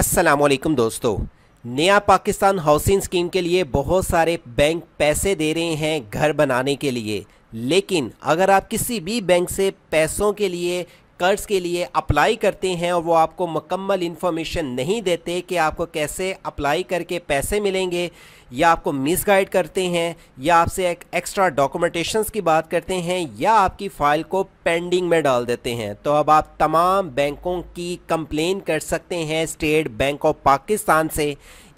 असलम दोस्तों नया Pakistan housing scheme के लिए बहुत सारे बैंक पैसे दे रहे हैं घर बनाने के लिए लेकिन अगर आप किसी भी बैंक से पैसों के लिए कर्ज के लिए अप्लाई करते हैं और वो आपको मुकम्मल इन्फॉर्मेशन नहीं देते कि आपको कैसे अप्लाई करके पैसे मिलेंगे या आपको मिसगाइड करते हैं या आपसे एक एक्स्ट्रा डॉक्यूमेंटेशंस की बात करते हैं या आपकी फ़ाइल को पेंडिंग में डाल देते हैं तो अब आप तमाम बैंकों की कंप्लेन कर सकते हैं स्टेट बैंक ऑफ पाकिस्तान से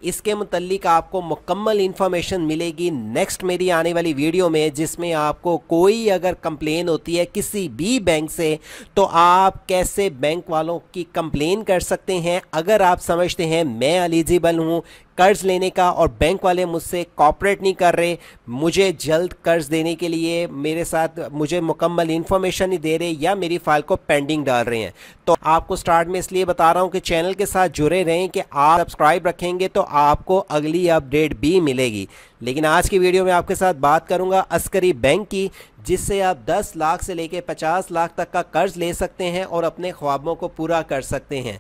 इसके मतलब आपको मुकम्मल इन्फॉर्मेशन मिलेगी नेक्स्ट मेरी आने वाली वीडियो में जिसमें आपको कोई अगर कंप्लेन होती है किसी भी बैंक से तो आप कैसे बैंक वालों की कंप्लेन कर सकते हैं अगर आप समझते हैं मैं एलिजिबल हूँ कर्ज लेने का और बैंक वाले मुझसे कॉपरेट नहीं कर रहे मुझे जल्द कर्ज देने के लिए मेरे साथ मुझे मुकम्मल इन्फॉर्मेशन नहीं दे रहे या मेरी फाइल को पेंडिंग डाल रहे हैं तो आपको स्टार्ट में इसलिए बता रहा हूँ कि चैनल के साथ जुड़े रहें कि आप सब्सक्राइब रखेंगे तो आपको अगली अपडेट भी मिलेगी लेकिन आज की वीडियो में आपके साथ बात करूंगा अस्करी बैंक की जिससे आप 10 लाख से लेकर 50 लाख तक का कर्ज ले सकते हैं और अपने ख्वाबों को पूरा कर सकते हैं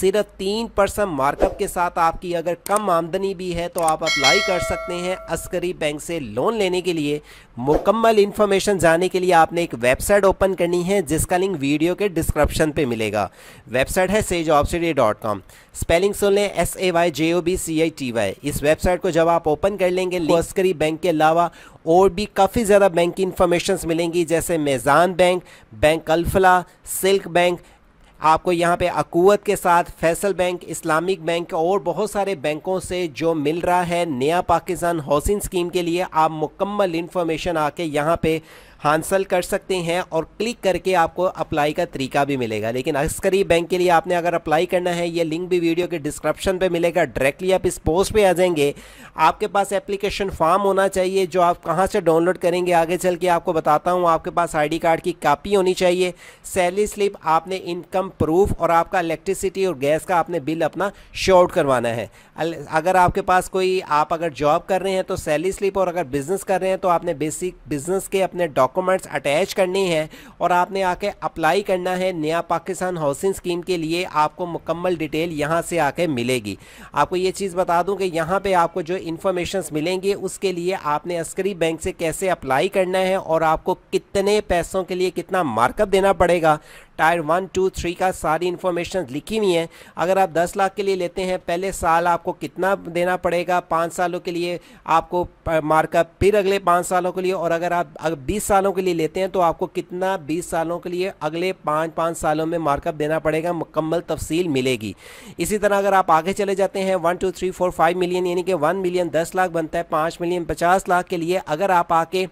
सिर्फ तीन परसेंट मार्कअप के साथ आपकी अगर कम आमदनी भी है तो आप अप्लाई कर सकते हैं अस्करी बैंक से लोन लेने के लिए मुकम्मल इन्फॉर्मेशन जाने के लिए आपने एक वेबसाइट ओपन करनी है जिसका लिंक वीडियो के डिस्क्रिप्शन पर मिलेगा वेबसाइट है सेज स्पेलिंग सुन लें S A Y J O B C I T Y इस वेबसाइट को जब आप ओपन कर लेंगे मिलेंगे लस्करी बैंक के अलावा और भी काफ़ी ज़्यादा बैंक की इन्फॉर्मेशन मिलेंगी जैसे Meezan bank bank Alfalah silk bank आपको यहाँ पे अकूत के साथ फैसल बैंक इस्लामिक बैंक और बहुत सारे बैंकों से जो मिल रहा है नया पाकिस्तान हाउसिंग स्कीम के लिए आप मुकम्मल इन्फॉर्मेशन आके यहाँ पे हांसल कर सकते हैं और क्लिक करके आपको अप्लाई का तरीका भी मिलेगा लेकिन अस्करी बैंक के लिए आपने अगर अप्लाई करना है ये लिंक भी वीडियो के डिस्क्रिप्शन पे मिलेगा डायरेक्टली आप इस पोस्ट पे आ जाएंगे आपके पास एप्लीकेशन फॉर्म होना चाहिए जो आप कहाँ से डाउनलोड करेंगे आगे चल के आपको बताता हूँ आपके पास आई कार्ड की कापी होनी चाहिए सैलरी स्लिप आपने इनकम प्रूफ और आपका इलेक्ट्रिसिटी और गैस का आपने बिल अपना शॉर्ट करवाना है अगर आपके पास कोई आप अगर जॉब कर रहे हैं तो सैलरी स्लिप और अगर बिज़नेस कर रहे हैं तो आपने बेसिक बिज़नेस के अपने डॉक्टर डॉक्यूमेंट्स अटैच करने हैं और आपने आके अप्लाई करना है नया पाकिस्तान हाउसिंग स्कीम के लिए आपको मुकम्मल डिटेल यहाँ से आके मिलेगी आपको ये चीज़ बता दूँ कि यहाँ पर आपको जो इन्फॉर्मेशन मिलेंगी उसके लिए आपने अस्करी बैंक से कैसे अप्लाई करना है और आपको कितने पैसों के लिए कितना मार्कअप देना पड़ेगा टायर वन टू थ्री का सारी इन्फॉर्मेशन लिखी हुई है अगर आप दस लाख के लिए लेते हैं पहले साल आपको कितना देना पड़ेगा पाँच सालों के लिए आपको मार्कअप फिर अगले पाँच सालों के लिए और अगर आप अगर बीस सालों के लिए लेते हैं तो आपको कितना बीस सालों के लिए अगले पाँच पाँच सालों में मार्कअप देना पड़ेगा मुकम्मल तफसील मिलेगी इसी तरह अगर आप आगे चले जाते हैं one two three four five million यानी कि वन मिलियन दस लाख बनता है पाँच मिलियन पचास लाख के लिए अगर आप आके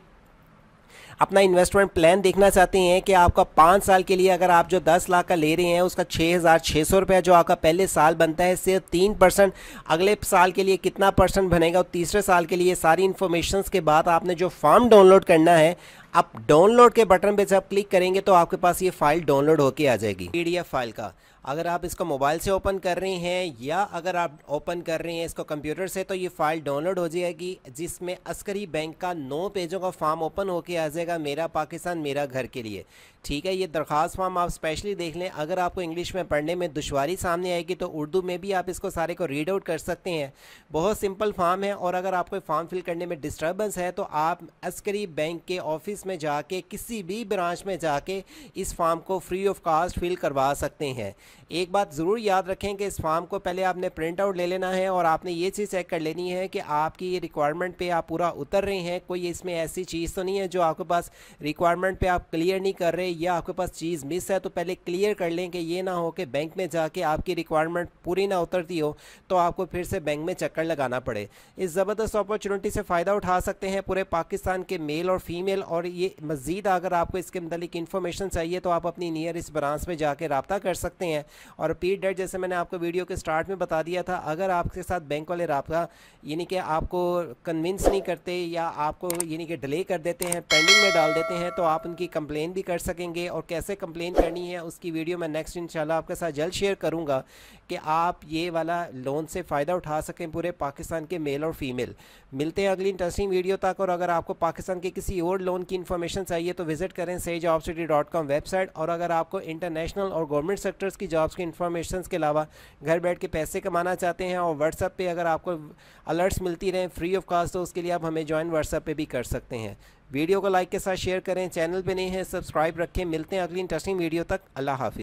अपना इन्वेस्टमेंट प्लान देखना चाहते हैं कि आपका पाँच साल के लिए अगर आप जो दस लाख का ले रहे हैं उसका छः हज़ार छः सौ रुपया जो आपका पहले साल बनता है सिर्फ तीन परसेंट अगले साल के लिए कितना परसेंट बनेगा और तीसरे साल के लिए सारी इन्फॉर्मेशन के बाद आपने जो फॉर्म डाउनलोड करना है आप डाउनलोड के बटन पे जब क्लिक करेंगे तो आपके पास ये फाइल डाउनलोड होके आ जाएगी पीडीएफ फाइल का अगर आप इसको मोबाइल से ओपन कर रहे हैं या अगर आप ओपन कर रहे हैं इसको कंप्यूटर से तो ये फाइल डाउनलोड हो जाएगी जिसमें अस्करी बैंक का नौ पेजों का फॉर्म ओपन होके आ जाएगा मेरा पाकिस्तान मेरा घर के लिए ठीक है ये दरख्वास्त फॉर्म आप स्पेशली देख लें अगर आपको इंग्लिश में पढ़ने में दुशारी सामने आएगी तो उर्दू में भी आप इसको सारे को रीड आउट कर सकते हैं बहुत सिंपल फॉर्म है और अगर आपको फॉर्म फिल करने में डिस्टर्बेंस है तो आप अस्करी बैंक के ऑफिस में जाके किसी भी ब्रांच में जाके इस फॉर्म को फ्री ऑफ कास्ट फिल करवा सकते हैं एक बात ज़रूर याद रखें कि इस फॉर्म को पहले आपने प्रिंट आउट ले लेना है और आपने ये चीज़ चेक कर लेनी है कि आपकी ये रिक्वायरमेंट पे आप पूरा उतर रहे हैं कोई इसमें ऐसी चीज़ तो नहीं है जो आपके पास रिक्वायरमेंट पे आप क्लियर नहीं कर रहे या आपके पास चीज़ मिस है तो पहले क्लियर कर लें कि ये ना हो कि बैंक में जाके आपकी रिक्वायरमेंट पूरी ना उतरती हो तो आपको फिर से बैंक में चक्कर लगाना पड़े इस ज़बरदस्त अपॉर्चुनिटी से फ़ायदा उठा सकते हैं पूरे पाकिस्तान के मेल और फीमेल और और ये मज़ीद अगर आपको इसके मतलब इन्फॉर्मेशन चाहिए तो आप अपनी नियर इस ब्रांच में जाकर रबता कर सकते हैं और पी डेट जैसे मैंने आपको वीडियो के स्टार्ट में बता दिया था अगर आपके साथ बैंक वाले रबा यानी कि आपको कन्विंस नहीं करते या आपको यानी कि डिले कर देते हैं पेंडिंग में डाल देते हैं तो आप उनकी कंप्लेन भी कर सकेंगे और कैसे कंप्लेन करनी है उसकी वीडियो मैं नेक्स्ट इंशाल्लाह आपके साथ जल्द शेयर करूँगा कि आप ये वाला लोन से फ़ायदा उठा सकें पूरे पाकिस्तान के मेल और फीमेल मिलते हैं अगली इंटरेस्टिंग वीडियो तक और अगर आपको पाकिस्तान के किसी और लोन की की इन्फॉर्मेशन चाहिए तो विजिट करें Sahi job city dot com website और अगर आपको इंटरनेशनल और गवर्नमेंट सेक्टर्स की जॉब्स की इन्फॉर्मेशन के अलावा घर बैठ के पैसे कमाना चाहते हैं और व्हाट्सअप पर अगर आपको अलर्ट्स मिलती रहें फ्री ऑफ कास्ट तो उसके लिए आप हमें ज्वाइन व्हाट्सअप पर भी कर सकते हैं वीडियो को लाइक के साथ शेयर करें चैनल पर नहीं है सब्सक्राइब रखें मिलते हैं अगली इंटरेस्टिंग वीडियो तक अल्लाह हाफि